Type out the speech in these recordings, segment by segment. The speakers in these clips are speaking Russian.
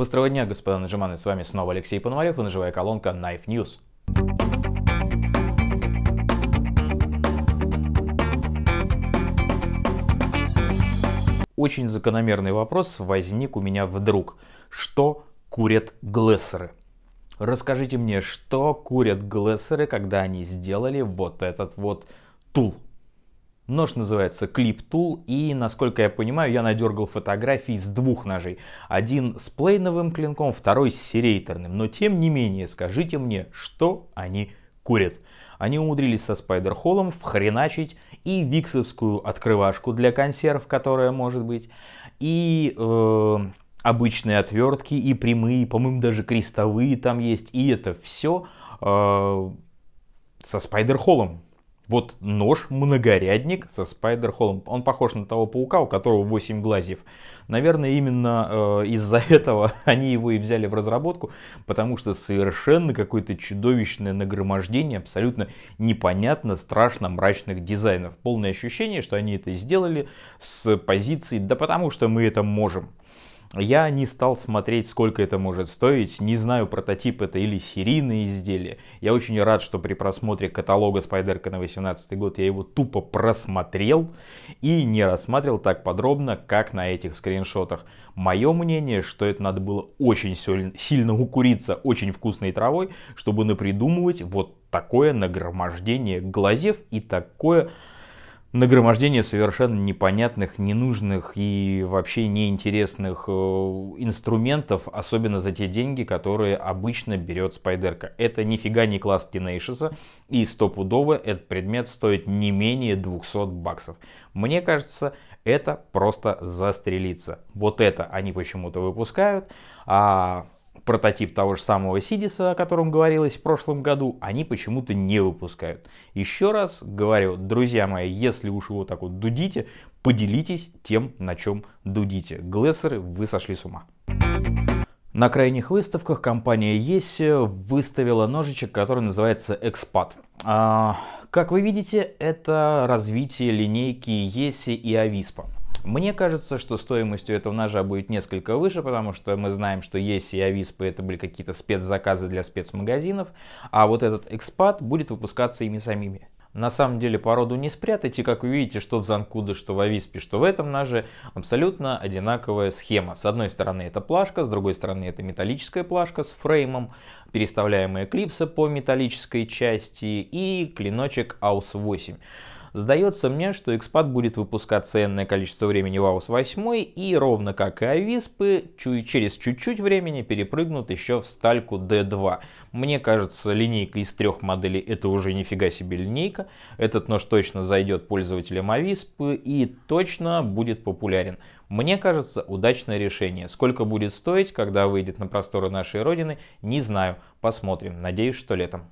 Острого дня, господа нажиманы, с вами снова Алексей Пономарев и ножевая колонка Knife News. Очень закономерный вопрос возник у меня вдруг. Что курят глессеры? Расскажите мне, что курят глессеры, когда они сделали вот этот вот тул? Нож называется Clip Tool, и, насколько я понимаю, я надергал фотографии с двух ножей. Один с плейновым клинком, второй с серейтерным. Но тем не менее, скажите мне, что они курят? Они умудрились со Спайдерхоллом вхреначить и виксовскую открывашку для консерв, которая может быть, и э, обычные отвертки, и прямые, по-моему, даже крестовые там есть. И это все э, со Спайдерхоллом. Вот нож, многорядник со спайдер-холлом. Он похож на того паука, у которого 8 глазьев. Наверное, именно э, из-за этого они его и взяли в разработку, потому что совершенно какое-то чудовищное нагромождение, абсолютно непонятно, страшно мрачных дизайнов. Полное ощущение, что они это сделали с позиции «да потому что мы это можем». Я не стал смотреть, сколько это может стоить. Не знаю, прототип это или серийное изделие. Я очень рад, что при просмотре каталога Спайдерка на 2018 год я его тупо просмотрел и не рассматривал так подробно, как на этих скриншотах. Мое мнение, что это надо было очень сильно укуриться очень вкусной травой, чтобы напридумывать вот такое нагромождение глазев и такое нагромождение совершенно непонятных, ненужных и вообще неинтересных э, инструментов, особенно за те деньги, которые обычно берет спайдерка. Это нифига не класс Тинейшеса, и стопудово этот предмет стоит не менее 200 баксов. Мне кажется, это просто застрелиться. Вот это они почему-то выпускают, а прототип того же самого Сидиса, о котором говорилось в прошлом году, они почему-то не выпускают. Еще раз говорю, друзья мои, если уж его так вот дудите, поделитесь тем, на чем дудите. Глессеры, вы сошли с ума. На крайних выставках компания Есио выставила ножичек, который называется Expat. А, как вы видите, это развитие линейки Еси и Ависпа. Мне кажется, что стоимостью этого ножа будет несколько выше, потому что мы знаем, что есть и ависпы, это были какие-то спецзаказы для спецмагазинов, а вот этот экспат будет выпускаться ими самими. На самом деле породу не спрятать, и как вы видите, что в Занкуде, что в Ависпе, что в этом ноже, абсолютно одинаковая схема. С одной стороны это плашка, с другой стороны это металлическая плашка с фреймом, переставляемые клипсы по металлической части и клиночек AUS-8. Сдается мне, что экспат будет выпускать ценное количество времени в AUS 8 и ровно как и ависпы, чуть через чуть-чуть времени перепрыгнут еще в стальку D2. Мне кажется, линейка из трех моделей это уже нифига себе линейка. Этот нож точно зайдет пользователям ависпы и точно будет популярен. Мне кажется, удачное решение. Сколько будет стоить, когда выйдет на просторы нашей родины, не знаю. Посмотрим. Надеюсь, что летом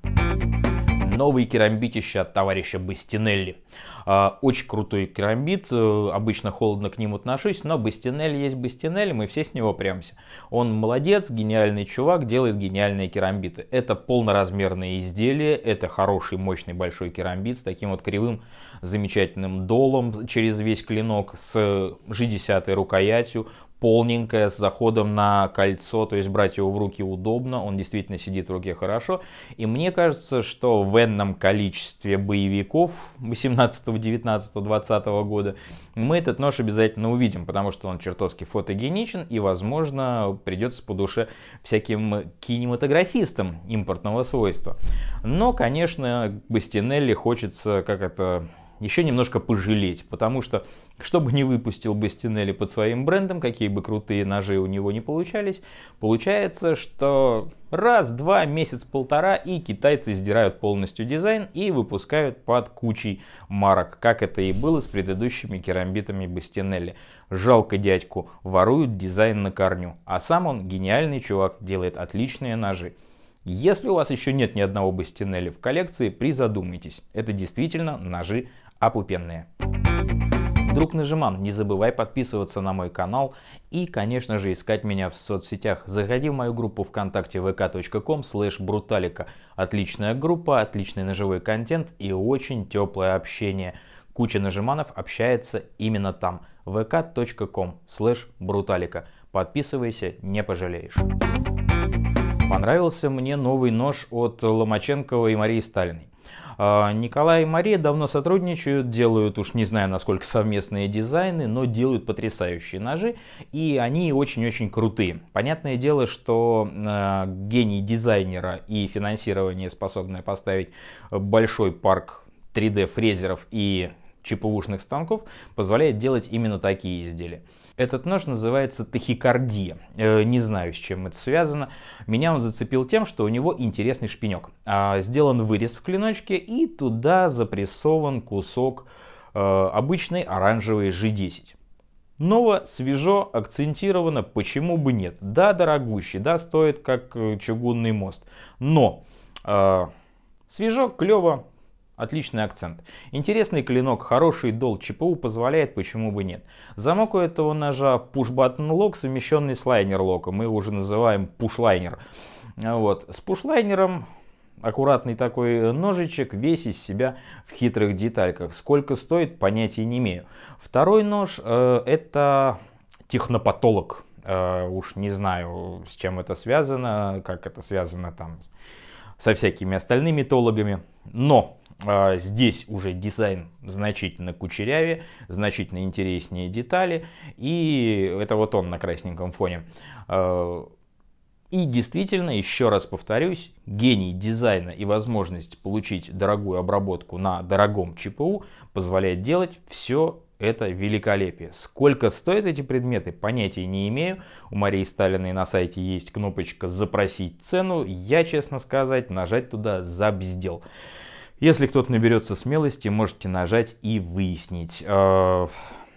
новые керамбитища от товарища Бастинелли. А, очень крутой керамбит, э, обычно холодно к ним отношусь, но Бастинель есть Бастинель, мы все с него прямся. Он молодец, гениальный чувак, делает гениальные керамбиты. Это полноразмерные изделия, это хороший, мощный, большой керамбит с таким вот кривым, замечательным долом через весь клинок, с G10 рукоятью, полненькая, с заходом на кольцо, то есть брать его в руки удобно, он действительно сидит в руке хорошо. И мне кажется, что в энном количестве боевиков 18, 19, 20 года мы этот нож обязательно увидим, потому что он чертовски фотогеничен и, возможно, придется по душе всяким кинематографистам импортного свойства. Но, конечно, Бастинелли хочется как это еще немножко пожалеть, потому что что бы не выпустил Бастинелли под своим брендом, какие бы крутые ножи у него не получались, получается, что раз, два, месяц, полтора и китайцы сдирают полностью дизайн и выпускают под кучей марок, как это и было с предыдущими керамбитами Бастинелли. Жалко дядьку, воруют дизайн на корню, а сам он гениальный чувак, делает отличные ножи. Если у вас еще нет ни одного Бастинелли в коллекции, призадумайтесь, это действительно ножи опупенные. Друг Нажиман, не забывай подписываться на мой канал и, конечно же, искать меня в соцсетях. Заходи в мою группу ВКонтакте vk.com slash бруталика. Отличная группа, отличный ножевой контент и очень теплое общение. Куча нажиманов общается именно там. vk.com slash бруталика. Подписывайся, не пожалеешь. Понравился мне новый нож от Ломаченкова и Марии Сталиной. А, Николай и Мария давно сотрудничают, делают уж не знаю насколько совместные дизайны, но делают потрясающие ножи, и они очень-очень крутые. Понятное дело, что а, гений дизайнера и финансирование способное поставить большой парк 3D фрезеров и ЧПУшных станков позволяет делать именно такие изделия. Этот нож называется тахикардия. Э, не знаю, с чем это связано. Меня он зацепил тем, что у него интересный шпинек. А, сделан вырез в клиночке и туда запрессован кусок э, обычной оранжевой G10. Ново, свежо, акцентировано, почему бы нет. Да, дорогущий, да, стоит как э, чугунный мост. Но э, свежо, клево, Отличный акцент. Интересный клинок, хороший дол ЧПУ позволяет, почему бы нет. Замок у этого ножа push button lock, совмещенный с лайнер локом. Мы его уже называем пушлайнер. Вот. С пушлайнером аккуратный такой ножичек, весь из себя в хитрых детальках. Сколько стоит, понятия не имею. Второй нож э, это технопатолог. Э, уж не знаю, с чем это связано, как это связано там со всякими остальными тологами. Но а, здесь уже дизайн значительно кучерявее, значительно интереснее детали. И это вот он на красненьком фоне. А, и действительно, еще раз повторюсь, гений дизайна и возможность получить дорогую обработку на дорогом ЧПУ позволяет делать все это великолепие. Сколько стоят эти предметы, понятия не имею. У Марии Сталиной на сайте есть кнопочка «Запросить цену». Я, честно сказать, нажать туда забздел. Если кто-то наберется смелости, можете нажать и выяснить. Э,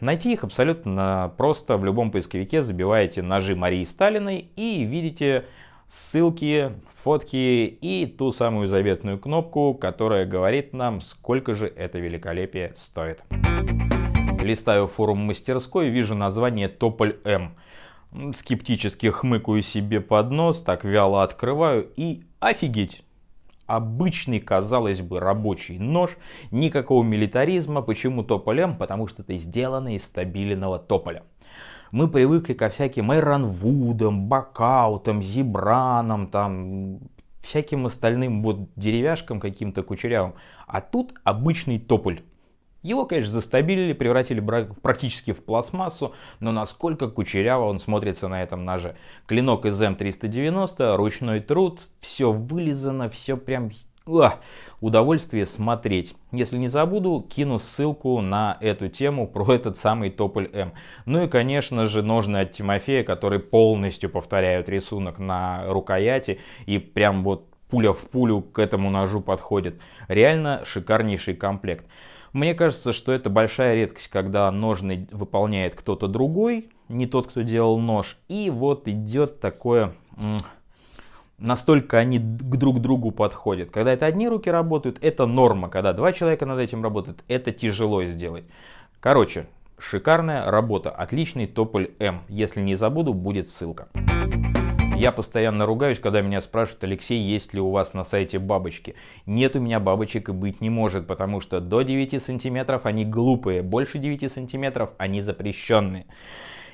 найти их абсолютно просто. В любом поисковике забиваете ножи Марии Сталиной и видите ссылки, фотки и ту самую заветную кнопку, которая говорит нам, сколько же это великолепие стоит. Листаю форум мастерской, вижу название Тополь М. Скептически хмыкаю себе под нос, так вяло открываю и офигеть! обычный, казалось бы, рабочий нож, никакого милитаризма. Почему тополем? Потому что это сделано из стабильного тополя. Мы привыкли ко всяким Эйронвудам, Бакаутам, зебранам, там, всяким остальным вот деревяшкам каким-то кучерявым. А тут обычный тополь. Его, конечно, застабилили, превратили практически в пластмассу, но насколько кучеряво он смотрится на этом ноже. Клинок из М390, ручной труд, все вылизано, все прям Ух, удовольствие смотреть. Если не забуду, кину ссылку на эту тему про этот самый Тополь М. Ну и, конечно же, ножны от Тимофея, которые полностью повторяют рисунок на рукояти и прям вот пуля в пулю к этому ножу подходит. Реально шикарнейший комплект. Мне кажется, что это большая редкость, когда ножны выполняет кто-то другой, не тот, кто делал нож. И вот идет такое настолько они к друг другу подходят. Когда это одни руки работают, это норма. Когда два человека над этим работают, это тяжело сделать. Короче, шикарная работа, отличный тополь М. Если не забуду, будет ссылка. Я постоянно ругаюсь, когда меня спрашивают, Алексей, есть ли у вас на сайте бабочки? Нет у меня бабочек и быть не может, потому что до 9 сантиметров они глупые, больше 9 сантиметров они запрещенные.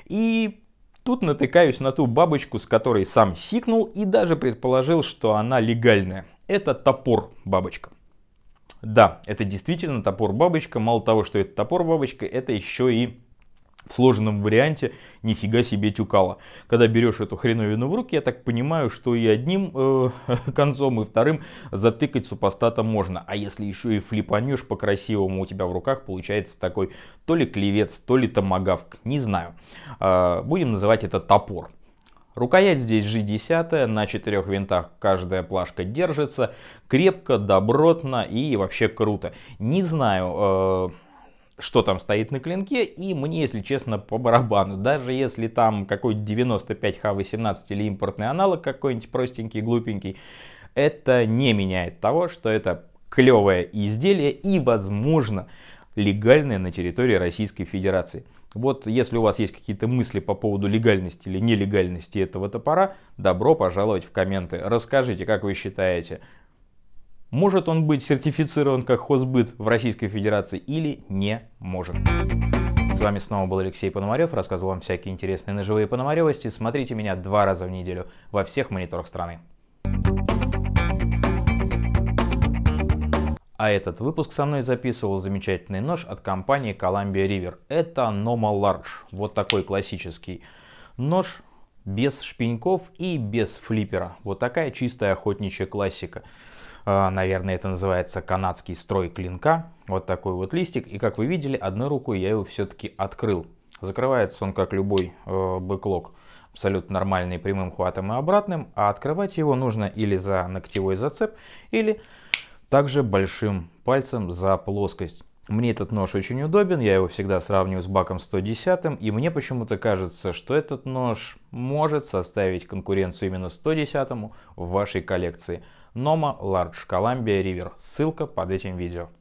И Тут натыкаюсь на ту бабочку, с которой сам сикнул и даже предположил, что она легальная. Это топор бабочка. Да, это действительно топор бабочка. Мало того, что это топор бабочка, это еще и в сложенном варианте нифига себе тюкала. Когда берешь эту хреновину в руки, я так понимаю, что и одним э, концом, и вторым затыкать супостата можно. А если еще и флипанешь по-красивому, у тебя в руках получается такой то ли клевец, то ли томагавк, не знаю. Э, будем называть это топор. Рукоять здесь G10, на четырех винтах каждая плашка держится крепко, добротно и вообще круто. Не знаю, э, что там стоит на клинке, и мне, если честно, по барабану. Даже если там какой-нибудь 95Х18 или импортный аналог какой-нибудь простенький, глупенький, это не меняет того, что это клевое изделие и, возможно, легальное на территории Российской Федерации. Вот если у вас есть какие-то мысли по поводу легальности или нелегальности этого топора, добро пожаловать в комменты. Расскажите, как вы считаете, может он быть сертифицирован как хозбыт в Российской Федерации или не может. С вами снова был Алексей Пономарев, рассказывал вам всякие интересные ножевые пономаревости. Смотрите меня два раза в неделю во всех мониторах страны. А этот выпуск со мной записывал замечательный нож от компании Columbia River. Это Noma Large, вот такой классический нож без шпеньков и без флиппера. Вот такая чистая охотничья классика. А, наверное, это называется канадский строй клинка. Вот такой вот листик. И как вы видели, одной рукой я его все-таки открыл. Закрывается он, как любой э, бэклог, абсолютно нормальный прямым хватом и обратным. А открывать его нужно или за ногтевой зацеп, или также большим пальцем за плоскость. Мне этот нож очень удобен, я его всегда сравниваю с баком 110, и мне почему-то кажется, что этот нож может составить конкуренцию именно 110 в вашей коллекции. Нома Large Columbia River. Ссылка под этим видео.